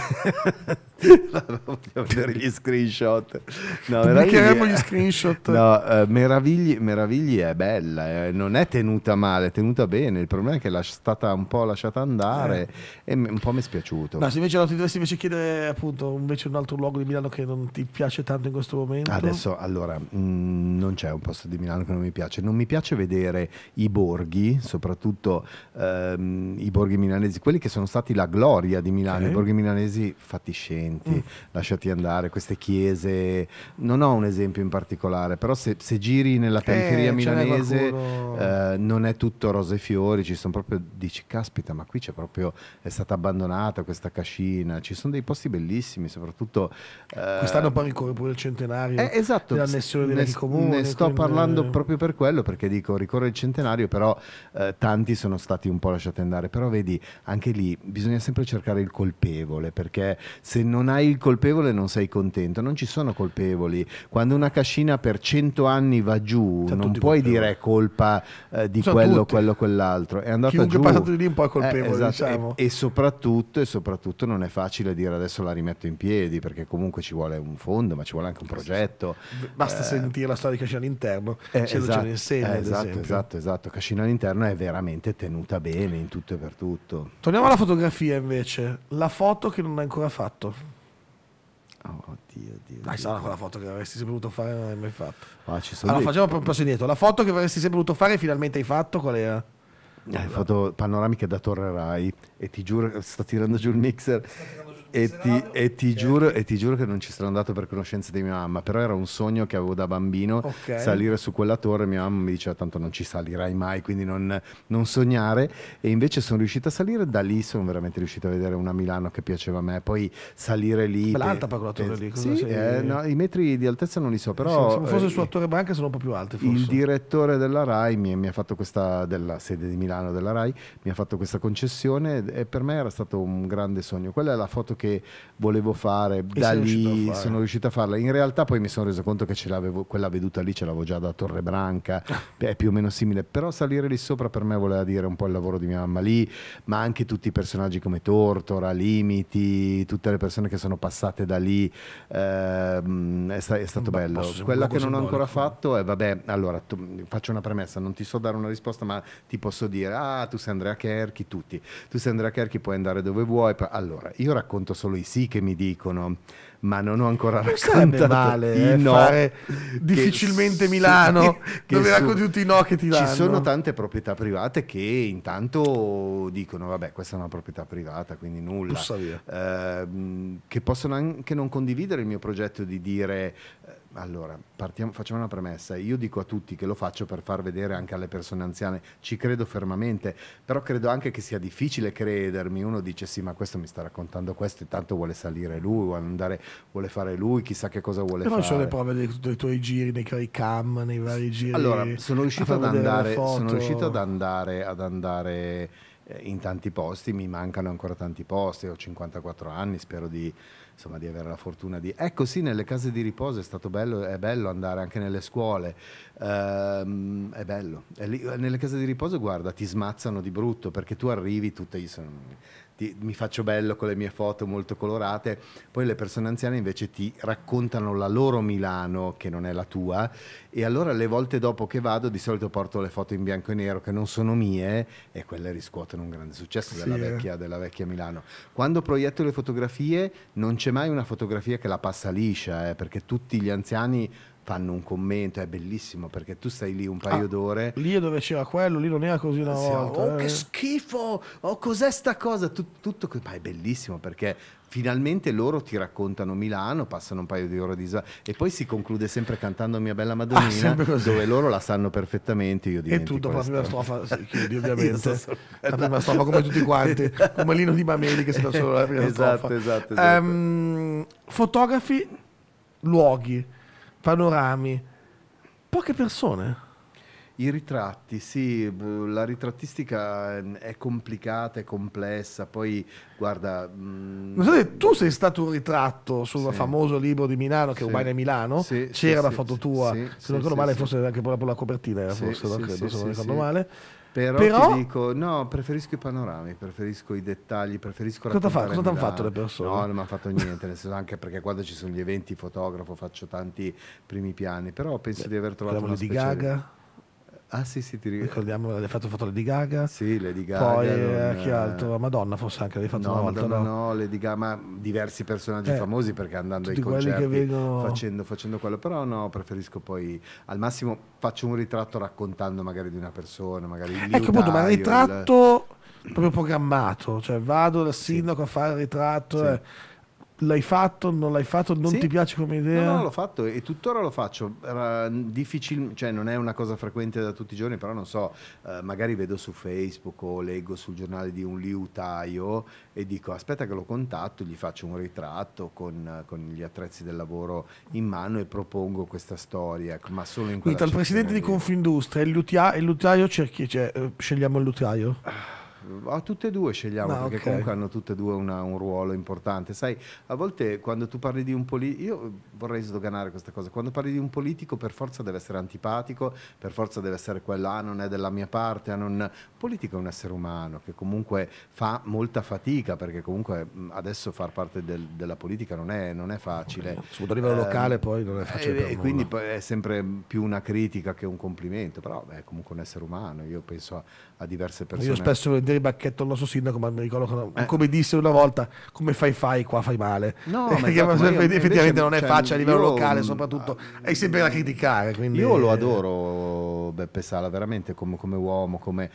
(laughs) (laughs) Voglio vedere gli screenshot. No, Pubblicheremo gli screenshot. (laughs) No, eh, meravigli, meravigli, è bella, eh, non è tenuta male, è tenuta bene. Il problema è che è stata un po' lasciata andare eh. e un po' mi è spiaciuto. No, se invece no, ti dovessi invece chiedere appunto invece un altro luogo di Milano che non ti piace tanto in questo momento. Adesso, allora, mh, mm, non c'è un posto di Milano che non mi piace. Non mi piace vedere i borghi, soprattutto ehm, i borghi milanesi, quelli che sono stati la gloria di Milano, okay. i borghi milanesi fatti scendere monumenti, mm. lasciati andare, queste chiese. Non ho un esempio in particolare, però se, se giri nella eh, periferia eh, milanese qualcuno... eh, non è tutto rose e fiori, ci sono proprio, dici caspita, ma qui c'è proprio, è stata abbandonata questa cascina, ci sono dei posti bellissimi, soprattutto... Eh, Quest'anno poi ricorre pure il centenario eh, esatto, dell'annessione dei comuni. Ne sto quindi... parlando eh. proprio per quello, perché dico, ricorre il centenario, però eh, tanti sono stati un po' lasciati andare, però vedi, anche lì bisogna sempre cercare il colpevole, perché se non non hai il colpevole non sei contento, non ci sono colpevoli. Quando una cascina per cento anni va giù, C'è non puoi colpevoli. dire colpa eh, di C'è quello, tutti. quello, quell'altro. È andato Chiunque giù. è passato di lì un po' è eh, colpevole, eh, esatto. diciamo. e, e, soprattutto, e soprattutto non è facile dire adesso la rimetto in piedi, perché comunque ci vuole un fondo, ma ci vuole anche un progetto. Basta eh, sentire la storia di cascina all'interno, eh, ce esatto, lo insegna. Eh, esatto, esatto, esatto. Cascina all'interno è veramente tenuta bene in tutto e per tutto. Torniamo alla fotografia invece, la foto che non hai ancora fatto. Oh, oddio, oddio. Dai, sarà quella foto che avresti sempre voluto fare non hai mai fatto. Ah, ci sono allora, dei... facciamo un passo indietro. La foto che avresti sempre voluto fare, finalmente hai fatto. Qual era? Hai fatto panoramiche da Torre Rai e ti giuro, sta tirando giù il mixer. E ti, e, ti okay. giuro, e ti, giuro, che non ci sono andato per conoscenza di mia mamma, però era un sogno che avevo da bambino, okay. salire su quella torre, mia mamma mi diceva tanto non ci salirai mai, quindi non, non, sognare e invece sono riuscito a salire, da lì sono veramente riuscito a vedere una Milano che piaceva a me, poi salire lì... L'alta per quella torre eh, lì, sì, eh, no, i metri di altezza non li so, eh però... Sono, forse eh, su Torre Banca sono un po' più alti. Forse. Il direttore della RAI mi, mi, ha fatto questa, della sede di Milano della RAI, mi ha fatto questa concessione e per me era stato un grande sogno, quella è la foto che che volevo fare, e da lì sono riuscito a farla. In realtà poi mi sono reso conto che quella veduta lì ce l'avevo già da Torre Branca, ah. (laughs) è più o meno simile, però salire lì sopra per me voleva dire un po' il lavoro di mia mamma lì, ma anche tutti i personaggi come Tortora, Limiti, tutte le persone che sono passate da lì, ehm, è, sta è, stato bello. quella che non ho ancora eh. fatto è, vabbè, allora tu, faccio una premessa, non ti so dare una risposta, ma ti posso dire, ah, tu sei Andrea Kerchi, tutti, tu sei Andrea Kerchi, puoi andare dove vuoi, allora io racconto racconto solo i sì che mi dicono, ma non ho ancora raccontato male, eh, no. Fare difficilmente su, Milano, che dove su, racconti tutti i no che ti danno. Ci sono tante proprietà private che intanto dicono, vabbè, questa è una proprietà privata, quindi nulla. Eh, che possono anche non condividere il mio progetto di dire allora, partiamo, facciamo una premessa. Io dico a tutti che lo faccio per far vedere anche alle persone anziane, ci credo fermamente, però credo anche che sia difficile credermi. Uno dice sì, ma questo mi sta raccontando questo, intanto vuole salire lui, vuole andare, vuole fare lui, chissà che cosa vuole però fare. Però sono le prove dei, dei, tuoi giri, nei tuoi cam, nei vari giri. Allora, sono riuscito ad andare, sono riuscito ad andare, ad andare eh, in tanti posti, mi mancano ancora tanti posti, ho 54 anni, spero di insomma, di avere la fortuna di... Ecco sì, nelle case di riposo è stato bello, è bello andare anche nelle scuole, ehm, è bello. È lì, nelle case di riposo, guarda, ti smazzano di brutto perché tu arrivi, tutte sono ti, mi faccio bello con le mie foto molto colorate, poi le persone anziane invece ti raccontano la loro Milano che non è la tua e allora le volte dopo che vado di solito porto le foto in bianco e nero che non sono mie e quelle riscuotono un grande successo della, sì, eh. vecchia, eh. della vecchia, Milano. Quando proietto le fotografie non c'è mai una fotografia che la passa liscia eh, perché tutti gli anziani fanno un commento, è bellissimo perché tu stai lì un ah, paio ah, d'ore. Lì dove c'era quello, lì non era così una sì, oh, volta. Oh, eh. che schifo! Oh, cos'è sta cosa? Tut, tutto, ma è bellissimo perché finalmente loro ti raccontano Milano, passano un paio di ore di e poi si conclude sempre cantando Mia bella ah, Madonnina, ah, dove loro la sanno perfettamente. Io e tu dopo la prima strofa si chiudi (laughs) ovviamente, so la prima strofa come tutti quanti, come Lino di Mameli che si dà solo la prima (laughs) esatto, strofa. Esatto, esatto. Um, fotografi, luoghi panorami, poche persone. I ritratti, sì, mm, la ritrattistica è complicata, è complessa, poi guarda... Mh... Mm, sì, tu sei stato un ritratto sul sì. famoso libro di Milano, che sì. ormai è Milano, sì, c'era la foto tua, se non ricordo male forse anche proprio la copertina, era forse, non credo, se non ricordo male. Però, Però dico, no, preferisco i panorami, preferisco i dettagli, preferisco la Cosa ti hanno fatto le persone? No, non mi hanno fatto (laughs) niente, nel senso anche perché quando ci sono gli eventi fotografo, faccio tanti primi piani, però penso Beh, di aver trovato una di specie Gaga. Ah sì, sì, ti Ricordiamo, hai fatto foto Lady Gaga. Sì, Lady Gaga. Poi eh, non... chi eh, altro? Madonna forse anche l'hai fatto no, una volta. Madonna, no, no, Lady Gaga, ma diversi personaggi eh, famosi perché andando ai concerti vengono... facendo, facendo quello. Però no, preferisco poi al massimo faccio un ritratto raccontando magari di una persona, magari di Ecco appunto, ma il ritratto il... proprio programmato, cioè vado dal sindaco sì. a fare il ritratto. Sì. E eh, L'hai fatto, non l'hai fatto, non sì. ti piace come idea? No, no, l'ho fatto e tuttora lo faccio. Era difficile, cioè non è una cosa frequente da tutti i giorni, però non so, eh, magari vedo su Facebook o leggo sul giornale di un liutaio e dico aspetta che lo contatto, gli faccio un ritratto con, con gli attrezzi del lavoro in mano e propongo questa storia, ma solo in quella Quindi tra il presidente di Confindustria e il liutaio, cerchi, cioè, eh, scegliamo il liutaio? Ah. A tutte e due scegliamo, no, perché okay. comunque hanno tutte e due una, un ruolo importante. Sai, a volte quando tu parli di un politico, io vorrei sdoganare questa cosa, quando parli di un politico per forza deve essere antipatico, per forza deve essere quello, ah, non è della mia parte, ah, non... politico è un essere umano che comunque fa molta fatica, perché comunque adesso far parte del, della politica non è, non è facile. Okay. Soprattutto a livello eh, locale poi non è facile. Eh, e, e quindi è sempre più una critica che un complimento, però è comunque un essere umano, io penso a, a diverse persone. Io spesso magari bacchetto nostro sindaco, ma mi ricordo eh. come disse una volta, come fai fai qua fai male. No, (laughs) ma esatto, effettivamente non è cioè, facile a livello locale, soprattutto uh, ah, è sempre da eh, criticare. Quindi... Io lo eh. adoro Beppe Sala, veramente come, come uomo, come...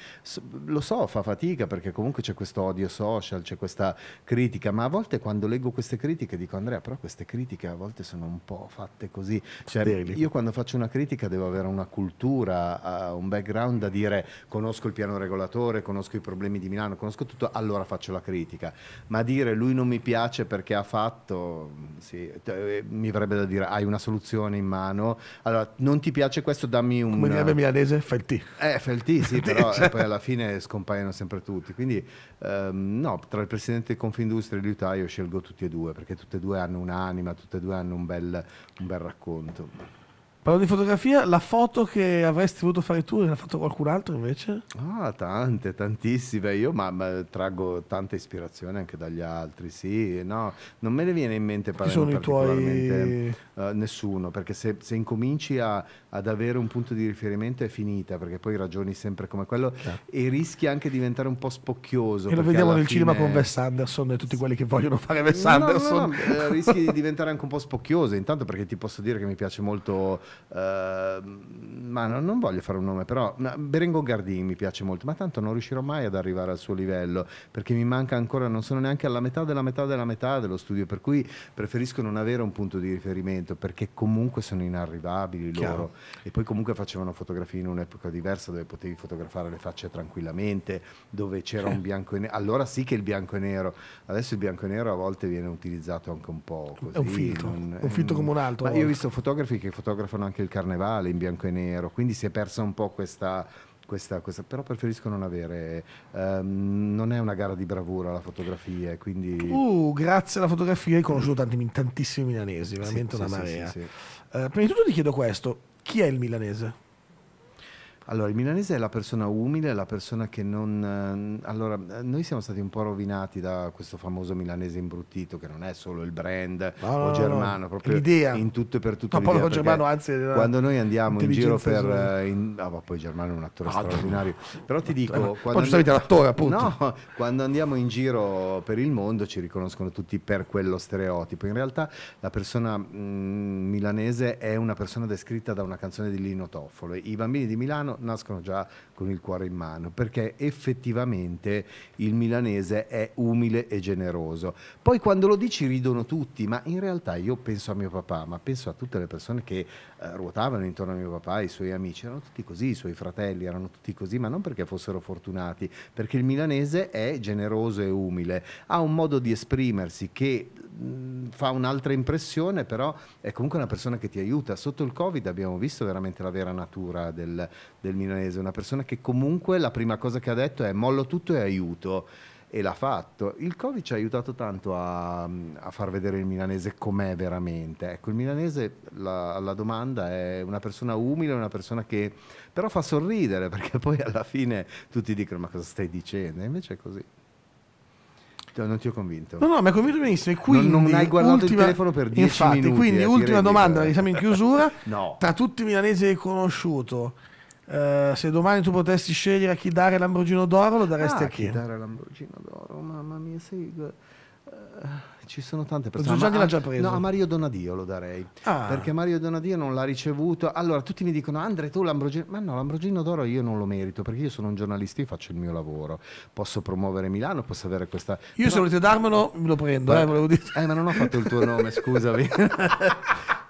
lo so, fa fatica perché comunque c'è questo odio social, c'è questa critica, ma a volte quando leggo queste critiche dico Andrea, però queste critiche a volte sono un po' fatte così. Cioè, io quando faccio una critica devo avere una cultura, un background da dire conosco il piano regolatore, conosco i problemi problemi di Milano, conosco tutto, allora faccio la critica. Ma dire lui non mi piace perché ha fatto, mm, sì, eh, mi verrebbe da dire hai una soluzione in mano, allora non ti piace questo, dammi un... Come direbbe milanese, fai il Eh, fai il T, sì, (laughs) però eh, cioè. poi alla fine scompaiono sempre tutti. Quindi ehm, no, tra il presidente di Confindustria e l'Utah io scelgo tutti e due, perché tutte e due hanno un'anima, tutte e due hanno un bel, un bel racconto. Parlo di fotografia, la foto che avresti voluto fare tu l'ha fatto qualcun altro invece? Ah, tante, tantissime. Io ma, ma, traggo tanta ispirazione anche dagli altri, sì. No, non me ne viene in mente parlare sono i tuoi... Uh, nessuno, perché se, se incominci a, ad avere un punto di riferimento è finita, perché poi ragioni sempre come quello certo. e rischi anche di diventare un po' spocchioso. E lo vediamo nel fine... cinema con Wes Anderson e tutti quelli che vogliono fare Wes no, Anderson. No, no, eh, rischi di (laughs) diventare anche un po' spocchioso, intanto perché ti posso dire che mi piace molto Ehm, ma non, non, voglio fare un nome, però Berengo Gardini mi piace molto, ma tanto non riuscirò mai ad arrivare al suo livello perché mi manca ancora, non sono neanche alla metà della metà della metà dello studio, per cui preferisco non avere un punto di riferimento perché comunque sono inarrivabili Chiaro. loro e poi comunque facevano fotografie in un'epoca diversa dove potevi fotografare le facce tranquillamente, dove c'era un bianco e nero, allora sì che il bianco e nero, adesso il bianco e nero a volte viene utilizzato anche un po' così. È un filtro, non, un filtro come un altro. Ma io ho visto fotografi che fotografano anche il carnevale in bianco e nero, quindi si è persa un po' questa, questa, questa, però preferisco non avere. Um, non è una gara di bravura la fotografia, quindi. Uh, grazie alla fotografia hai conosciuto tanti, tantissimi milanesi, veramente sì, una sì, marea. Sì, uh, prima di tutto ti chiedo questo: chi è il milanese? Allora, il milanese è la persona umile, la persona che non... Eh, allora, noi siamo stati un po' rovinati da questo famoso milanese imbruttito, che non è solo il brand no, o no, germano, no. proprio l'idea. in tutto e per tutto. No, Paolo Germano, anzi... Quando noi andiamo in giro per... Eh, in... Ah, ma poi Germano è un attore ah, straordinario. Però ti dico... Quando poi giustamente and... l'attore, appunto. (laughs) No, quando andiamo in giro per il mondo ci riconoscono tutti per quello stereotipo. In realtà la persona mh, mm, milanese è una persona descritta da una canzone di Lino Toffolo. I bambini di Milano nascono già con il cuore in mano, perché effettivamente il milanese è umile e generoso. Poi quando lo dici ridono tutti, ma in realtà io penso a mio papà, ma penso a tutte le persone che eh, ruotavano intorno a mio papà, i suoi amici, erano tutti così, i suoi fratelli erano tutti così, ma non perché fossero fortunati, perché il milanese è generoso e umile, ha un modo di esprimersi che mm, fa un'altra impressione, però è comunque una persona che ti aiuta. Sotto il Covid abbiamo visto veramente la vera natura del, del milanese, una persona che comunque la prima cosa che ha detto è mollo tutto e aiuto e l'ha fatto. Il Covid ci ha aiutato tanto a, a far vedere il milanese com'è veramente. Ecco, il milanese la domanda è una persona umile, una persona che però fa sorridere (laughs) perché poi alla fine tutti dicono ma cosa stai dicendo? E invece è così. Cioè, non ti ho convinto. No, no, mi ha convinto benissimo. E quindi, non, non hai guardato ultima, il telefono per 10 infatti, minuti. Quindi, eh, ultima domanda, che... siamo in chiusura. (laughs) no. Tra tutti i milanesi che hai conosciuto, eh, se domani tu potessi scegliere a chi dare l'Ambrogino d'oro, lo daresti ah, a chi? A chi dare l'Ambrogino d'oro, mamma mia, sì. Eh, ci sono tante persone. Zugiani l'ha già preso. No, a Mario Donadio lo darei. Ah. Perché Mario Donadio non l'ha ricevuto. Allora, tutti mi dicono, Andre, tu l'Ambrogino... Ma no, l'Ambrogino d'Oro io non lo merito, perché io sono un giornalista e faccio il mio lavoro. Posso promuovere Milano, posso avere questa... Io Però... se volete darmelo, me lo prendo, Beh, eh, volevo dire. Eh, ma non ho fatto il tuo nome, scusami.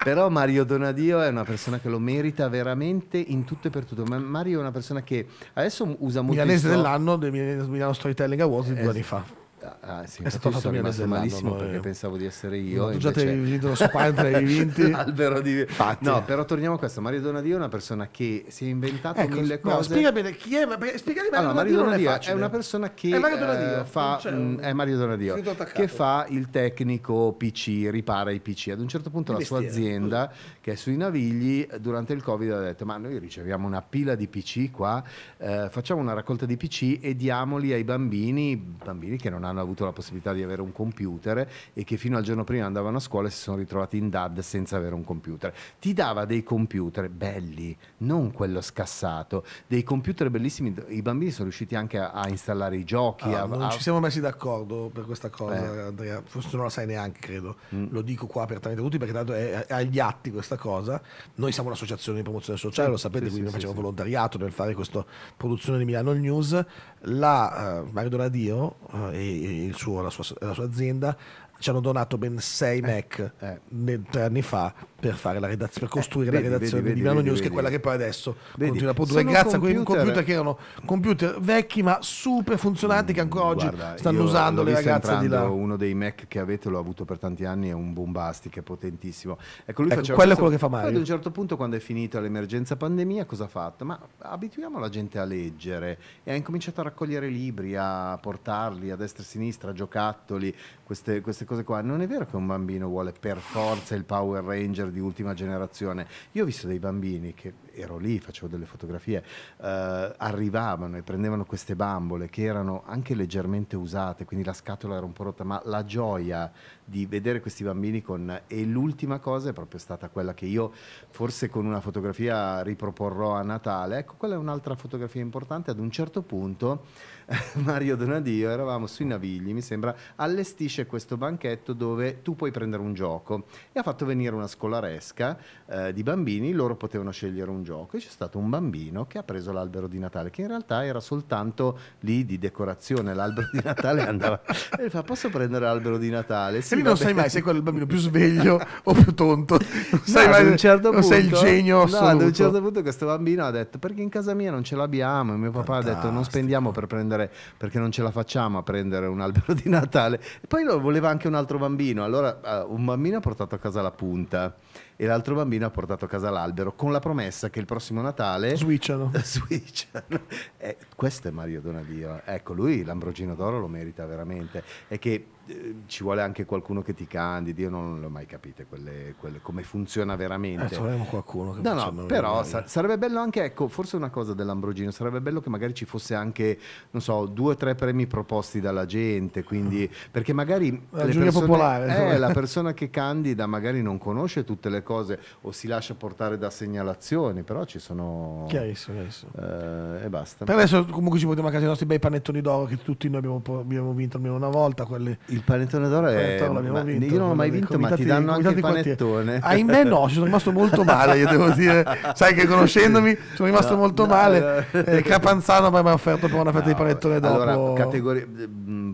(laughs) Però Mario Donadio è una persona che lo merita veramente in tutto e per tutto. Ma Mario è una persona che adesso usa molto... Milanese il suo... dell'anno del Milano Storytelling Awards di due anni fa ah, sì, è stato fatto mia malissimo no, eh. perché io. pensavo di essere io. tu già invece... avevi vinto la squadra, avevi (laughs) vinto l'albero di Fatti. No, però torniamo a questo. Mario Donadio è una persona che si è inventato ecco, mille cose. No, spiega bene chi è, ma spiegami Mario, allora, Mario Donadio. È, è, una persona che è Mario Donadio, eh, fa, mh, è Mario Donadio che fa il tecnico PC, ripara i PC. Ad un certo punto il la sua azienda che è sui Navigli, eh, durante il Covid ha detto ma noi riceviamo una pila di PC qua, eh, facciamo una raccolta di PC e diamoli ai bambini, bambini che non hanno avuto la possibilità di avere un computer e che fino al giorno prima andavano a scuola e si sono ritrovati in DAD senza avere un computer. Ti dava dei computer belli, non quello scassato, dei computer bellissimi, i bambini sono riusciti anche a, a installare i giochi. Ah, a, non a... ci siamo messi d'accordo per questa cosa, eh. Andrea, forse non la sai neanche credo, mm. lo dico qua apertamente tutti perché tanto è, è agli atti questa questa cosa. Noi siamo un'associazione di promozione sociale, lo sapete, sì, quindi sì, facciamo sì, volontariato nel fare questa produzione di Milano News. La, uh, Mario Donadio uh, e, e suo, la, sua, la, sua, azienda ci hanno donato ben 6 eh. Mac eh, eh. tre anni fa per, fare la redaz- per eh, costruire eh, vedi, la redazione vedi, vedi, di Milano News, che è quella che poi adesso continua a produrre, Sono grazie computer. a quei computer che erano computer vecchi ma super funzionanti che ancora oggi guarda, stanno usando le ragazze di là. Uno dei Mac che avete, l'ho avuto per tanti anni, è un bombastic, è potentissimo. Ecco, lui ecco, quello questo, è quello che fa male. Ad un certo punto, quando è finita l'emergenza pandemia, cosa ha fatto? Ma abituiamo la gente a leggere e ha incominciato a raccogliere libri, a portarli a destra e a sinistra, giocattoli, queste, cose cose qua, non è vero che un bambino vuole per forza il Power Ranger di ultima generazione. Io ho visto dei bambini che ero lì, facevo delle fotografie, eh, arrivavano e prendevano queste bambole che erano anche leggermente usate, quindi la scatola era un po' rotta, ma la gioia di vedere questi bambini con... E l'ultima cosa è proprio stata quella che io forse con una fotografia riproporrò a Natale. Ecco, quella è un'altra fotografia importante. Ad un certo punto (laughs) Mario Donadio, eravamo sui Navigli, mi sembra, allestisce questo banchetto dove tu puoi prendere un gioco e ha fatto venire una scolaresca eh, di bambini, loro potevano scegliere un gioco e c'è stato un bambino che ha preso l'albero di Natale, che in realtà era soltanto lì di decorazione, l'albero di Natale (laughs) andava e fa posso prendere l'albero di Natale? Sì, e lì non sai mai se quello è il bambino più sveglio o più tonto, non (laughs) sai no, mai un certo punto, sei il genio assoluto. No, ad un certo punto questo bambino ha detto perché in casa mia non ce l'abbiamo e mio papà Fantastico. ha detto non spendiamo per prendere prendere, perché non ce la facciamo a prendere un albero di Natale. E poi lo voleva anche un altro bambino, allora eh, un bambino ha portato a casa la punta e l'altro bambino ha portato a casa l'albero con la promessa che il prossimo Natale... Switchano. (laughs) switchano. Eh, questo è Mario Donadio. Eh. Ecco, lui l'Ambrogino d'Oro lo merita veramente. È che eh, ci vuole anche qualcuno che ti candidi, io non l'ho mai capito quelle, quelle, come funziona veramente. Eh, troviamo qualcuno che No, no, però sa- sarebbe bello anche, ecco, forse una cosa dell'Ambrogino, sarebbe bello che magari ci fosse anche, non so, due o tre premi proposti dalla gente, quindi, perché magari... La persone, popolare. Eh, la persona che candida magari non conosce tutte le cose o si lascia portare da segnalazioni, però ci sono... Chiarissimo, chiarissimo. Eh, e basta. Per adesso comunque ci potremo a casa i nostri bei panettoni d'oro che tutti noi abbiamo, abbiamo vinto almeno una volta. Quelli... Il panettone d'oro è... Ma, vinto, io non l'ho mai vinto, ma ti danno anche il panettone. Ahimè no, ci sono rimasto molto male, io devo dire. Sai che conoscendomi sono rimasto no, molto no, male. No, (laughs) eh, Capanzano mi ha offerto per una fetta di panettone d'oro. Allora, categoria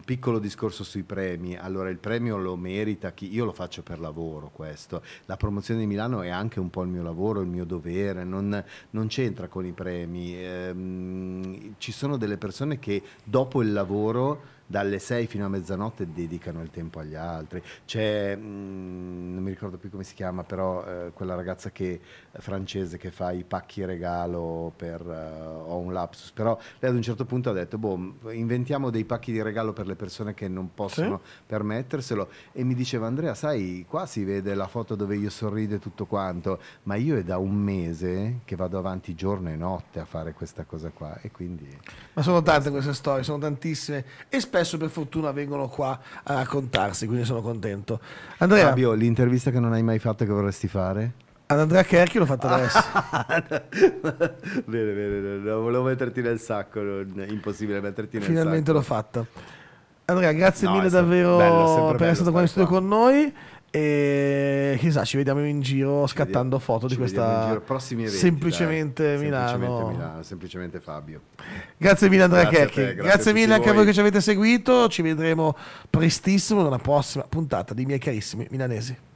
piccolo discorso sui premi. Allora, il premio lo merita chi io lo faccio per lavoro questo. La promozione di Milano è anche un po' il mio lavoro, il mio dovere, non, non c'entra con i premi. Ehm, ci sono delle persone che dopo il lavoro dalle 6 fino a mezzanotte dedicano il tempo agli altri. C'è, mh, mm, non mi ricordo più come si chiama, però eh, quella ragazza che, eh, francese che fa i pacchi regalo per... Eh, ho un lapsus, però lei ad un certo punto ha detto, boh, inventiamo dei pacchi di regalo per le persone che non possono sì? permetterselo. E mi diceva Andrea, sai, qua si vede la foto dove io sorrido e tutto quanto, ma io è da un mese che vado avanti giorno e notte a fare questa cosa qua. E quindi... Ma sono tante queste storie, sono tantissime. E spesso spesso per fortuna vengono qua a raccontarsi, quindi sono contento. Andrea, Fabio, l'intervista che non hai mai fatto e che vorresti fare? Ad Andrea Kerchi l'ho fatta adesso. (laughs) bene, bene, bene, non volevo metterti nel sacco, non, impossibile metterti nel Finalmente sacco. Finalmente l'ho fatta. Andrea, grazie no, mille davvero bello, per essere stato qua in studio con noi. E chissà, ci vediamo in giro ci scattando vediamo, foto di questa. Prossimi eventi, semplicemente, dai, Milano. semplicemente Milano. Semplicemente Fabio. Grazie mille, Andrea grazie Checchi. Te, grazie, grazie mille anche voi. a voi che ci avete seguito. Ci vedremo prestissimo nella prossima puntata di miei carissimi milanesi.